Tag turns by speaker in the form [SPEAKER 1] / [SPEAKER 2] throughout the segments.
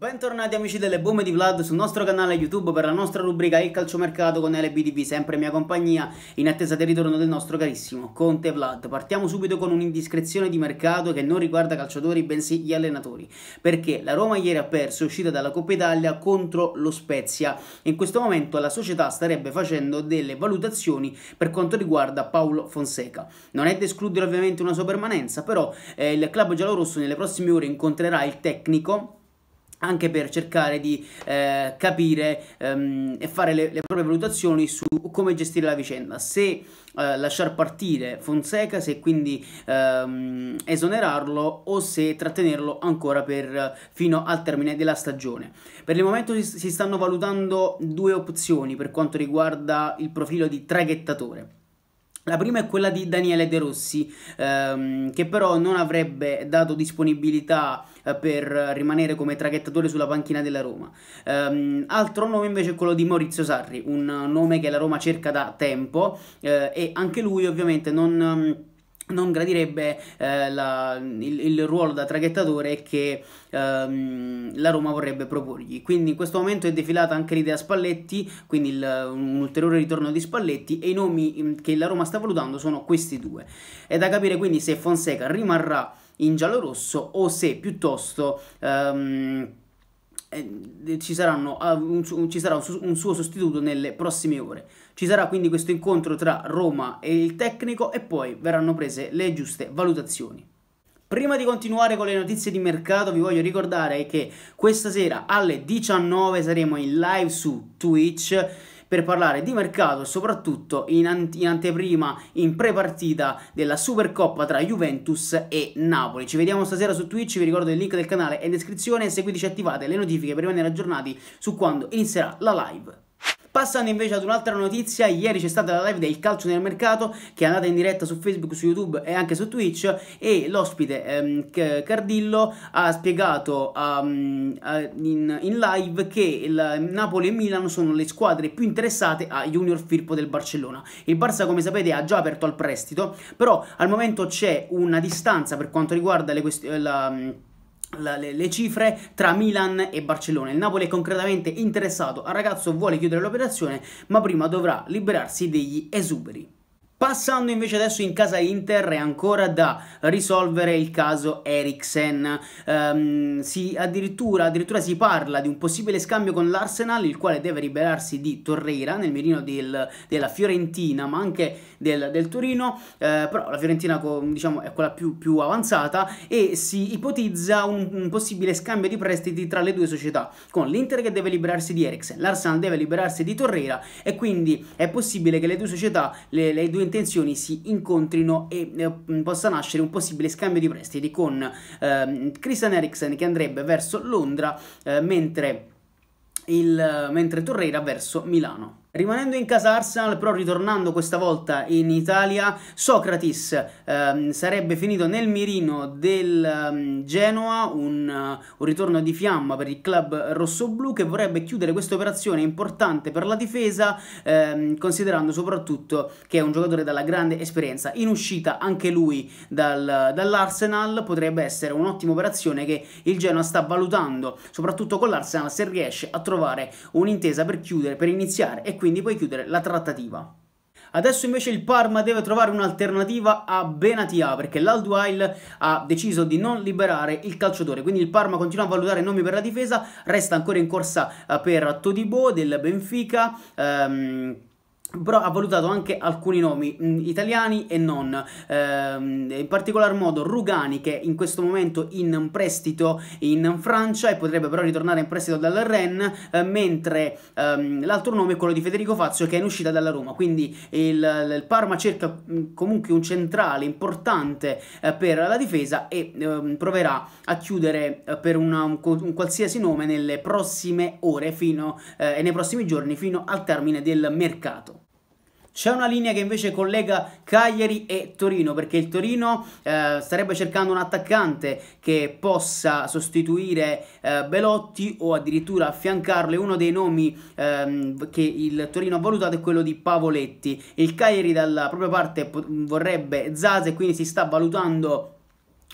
[SPEAKER 1] Bentornati amici delle bombe di Vlad sul nostro canale YouTube per la nostra rubrica Il calciomercato con LBTV, sempre mia compagnia, in attesa del ritorno del nostro carissimo Conte Vlad. Partiamo subito con un'indiscrezione di mercato che non riguarda calciatori bensì gli allenatori, perché la Roma ieri ha perso, uscita dalla Coppa Italia contro lo Spezia. In questo momento la società starebbe facendo delle valutazioni per quanto riguarda Paolo Fonseca. Non è da escludere ovviamente una sua permanenza, però eh, il club giallorosso nelle prossime ore incontrerà il tecnico anche per cercare di eh, capire ehm, e fare le, le, proprie valutazioni su come gestire la vicenda, se eh, lasciar partire Fonseca, se quindi ehm, esonerarlo o se trattenerlo ancora per, fino al termine della stagione. Per il momento si, si stanno valutando due opzioni per quanto riguarda il profilo di traghettatore. La prima è quella di Daniele De Rossi, ehm, che però non avrebbe dato disponibilità eh, per rimanere come traghettatore sulla panchina della Roma. Ehm, altro nome invece è quello di Maurizio Sarri, un nome che la Roma cerca da tempo eh, e anche lui ovviamente non non gradirebbe eh, la, il, il, ruolo da traghettatore che ehm, la Roma vorrebbe proporgli. Quindi in questo momento è defilata anche l'idea Spalletti, quindi il, un ulteriore ritorno di Spalletti e i nomi mm, che la Roma sta valutando sono questi due. È da capire quindi se Fonseca rimarrà in giallo rosso o se piuttosto... Ehm, eh, ci, saranno, ah, un, un, ci sarà un, un, suo sostituto nelle prossime ore. Ci sarà quindi questo incontro tra Roma e il tecnico e poi verranno prese le giuste valutazioni. Prima di continuare con le notizie di mercato vi voglio ricordare che questa sera alle 19 saremo in live su Twitch per parlare di mercato e soprattutto in, ant in anteprima, in prepartita della Supercoppa tra Juventus e Napoli. Ci vediamo stasera su Twitch, vi ricordo il link del canale è in descrizione, seguiteci e attivate le notifiche per rimanere aggiornati su quando inizierà la live. Passando invece ad un'altra notizia, ieri c'è stata la live del calcio nel mercato che è andata in diretta su Facebook, su YouTube e anche su Twitch e l'ospite ehm, Cardillo ha spiegato um, a, in, in, live che il Napoli e Milano sono le squadre più interessate a Junior Firpo del Barcellona. Il Barça come sapete ha già aperto al prestito, però al momento c'è una distanza per quanto riguarda le questioni le, le, cifre tra Milan e Barcellona. Il Napoli è concretamente interessato al ragazzo, vuole chiudere l'operazione, ma prima dovrà liberarsi degli esuberi. Passando invece adesso in casa Inter è ancora da risolvere il caso Eriksen, um, si, addirittura, addirittura, si parla di un possibile scambio con l'Arsenal il quale deve liberarsi di Torreira nel mirino del, della Fiorentina ma anche del, del Torino, eh, però la Fiorentina diciamo, è quella più, più, avanzata e si ipotizza un, un, possibile scambio di prestiti tra le due società con l'Inter che deve liberarsi di Eriksen, l'Arsenal deve liberarsi di Torreira e quindi è possibile che le due società, le, le due intenzioni si incontrino e eh, possa nascere un possibile scambio di prestiti con eh, Christian Eriksen che andrebbe verso Londra eh, mentre, il, mentre Torreira verso Milano. Rimanendo in casa Arsenal, però ritornando questa volta in Italia, Socrates ehm, sarebbe finito nel mirino del ehm, Genoa, un, uh, un, ritorno di fiamma per il club rossoblu che vorrebbe chiudere questa operazione importante per la difesa, ehm, considerando soprattutto che è un giocatore dalla grande esperienza. In uscita anche lui dal, dall'Arsenal potrebbe essere un'ottima operazione che il Genoa sta valutando, soprattutto con l'Arsenal se riesce a trovare un'intesa per chiudere, per iniziare e quindi quindi puoi chiudere la trattativa. Adesso invece il Parma deve trovare un'alternativa a Benatia perché l'Alduail ha deciso di non liberare il calciatore, quindi il Parma continua a valutare nomi per la difesa, resta ancora in corsa eh, per Todibo del Benfica. Ehm, però ha valutato anche alcuni nomi mh, mm, italiani e non, ehm, in particolar modo Rugani che in questo momento in prestito in Francia e potrebbe però ritornare in prestito dal Rennes, eh, mentre ehm, l'altro nome è quello di Federico Fazio che è in uscita dalla Roma, quindi il, il Parma cerca mh, mm, comunque un centrale importante eh, per la difesa e ehm, proverà a chiudere eh, per una, un, un, qualsiasi nome nelle prossime ore fino, eh, e nei prossimi giorni fino al termine del mercato. C'è una linea che invece collega Cagliari e Torino, perché il Torino eh, starebbe cercando un attaccante che possa sostituire eh, Belotti o addirittura affiancarlo. E uno dei nomi ehm, che il Torino ha valutato è quello di Pavoletti. Il Cagliari dalla propria parte vorrebbe Zaza e quindi si sta valutando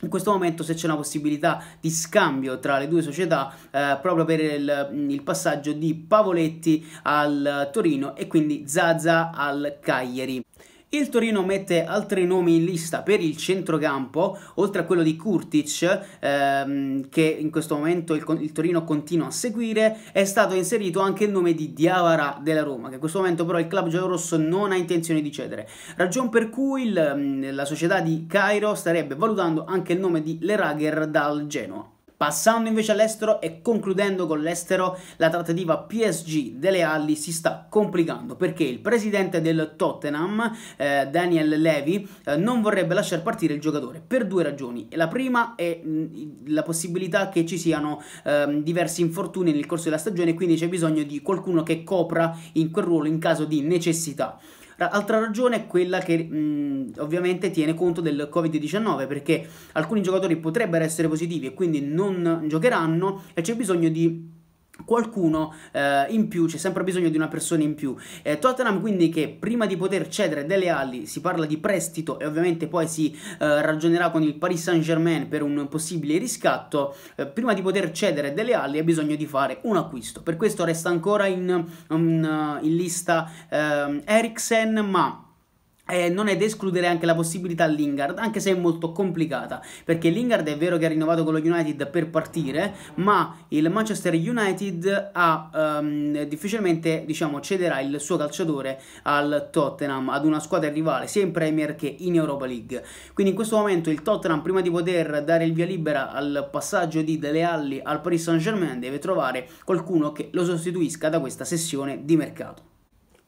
[SPEAKER 1] in questo momento se c'è una possibilità di scambio tra le due società eh, proprio per il, il, passaggio di Pavoletti al Torino e quindi Zaza al Cagliari. Il Torino mette altri nomi in lista per il centrocampo, oltre a quello di Kurtic, ehm, che in questo momento il, il, Torino continua a seguire, è stato inserito anche il nome di Diavara della Roma, che in questo momento però il club giallorosso non ha intenzione di cedere. Ragion per cui il, mm, la società di Cairo starebbe valutando anche il nome di Lerager dal Genoa. Passando invece all'estero e concludendo con l'estero, la trattativa PSG delle Alli si sta complicando perché il presidente del Tottenham, eh, Daniel Levy, eh, non vorrebbe lasciare partire il giocatore per due ragioni. La prima è mh, mm, la possibilità che ci siano eh, diversi infortuni nel corso della stagione, quindi c'è bisogno di qualcuno che copra in quel ruolo in caso di necessità. Altra ragione è quella che mh, mhmm, ovviamente tiene conto del Covid-19 perché alcuni giocatori potrebbero essere positivi e quindi non giocheranno e c'è bisogno di qualcuno eh, in più, c'è sempre bisogno di una persona in più. Eh, Tottenham quindi che prima di poter cedere delle ali si parla di prestito e ovviamente poi si eh, ragionerà con il Paris Saint Germain per un possibile riscatto, eh, prima di poter cedere delle ali ha bisogno di fare un acquisto. Per questo resta ancora in, in, um, in lista ehm, Eriksen ma eh, non è da escludere anche la possibilità Lingard, anche se è molto complicata, perché Lingard è vero che ha rinnovato con lo United per partire, ma il Manchester United ha, um, difficilmente diciamo, cederà il suo calciatore al Tottenham, ad una squadra rivale, sia in Premier che in Europa League. Quindi in questo momento il Tottenham, prima di poter dare il via libera al passaggio di Dele Alli al Paris Saint-Germain, deve trovare qualcuno che lo sostituisca da questa sessione di mercato.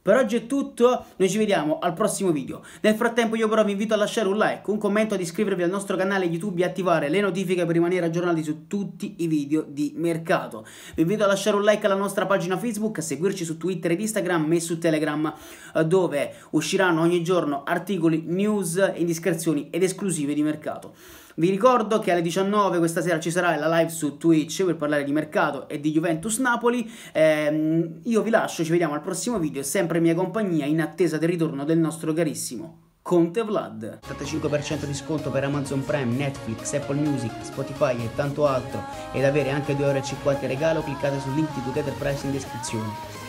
[SPEAKER 1] Per oggi è tutto, noi ci vediamo al prossimo video. Nel frattempo io però vi invito a lasciare un like, un commento, ad iscrivervi al nostro canale YouTube e attivare le notifiche per rimanere aggiornati su tutti i video di mercato. Vi invito a lasciare un like alla nostra pagina Facebook, a seguirci su Twitter ed Instagram e su Telegram eh, dove usciranno ogni giorno articoli, news, indiscrezioni ed esclusive di mercato. Vi ricordo che alle 19 questa sera ci sarà la live su Twitch per parlare di mercato e di Juventus Napoli. Eh, io vi lascio, ci vediamo al prossimo video, sempre in mia compagnia, in attesa del ritorno del nostro carissimo Conte Vlad. 85% di sconto per Amazon Prime, Netflix, Apple Music, Spotify e tanto altro ed avere anche 2,50€ regalo cliccate sul link di Together Price in descrizione.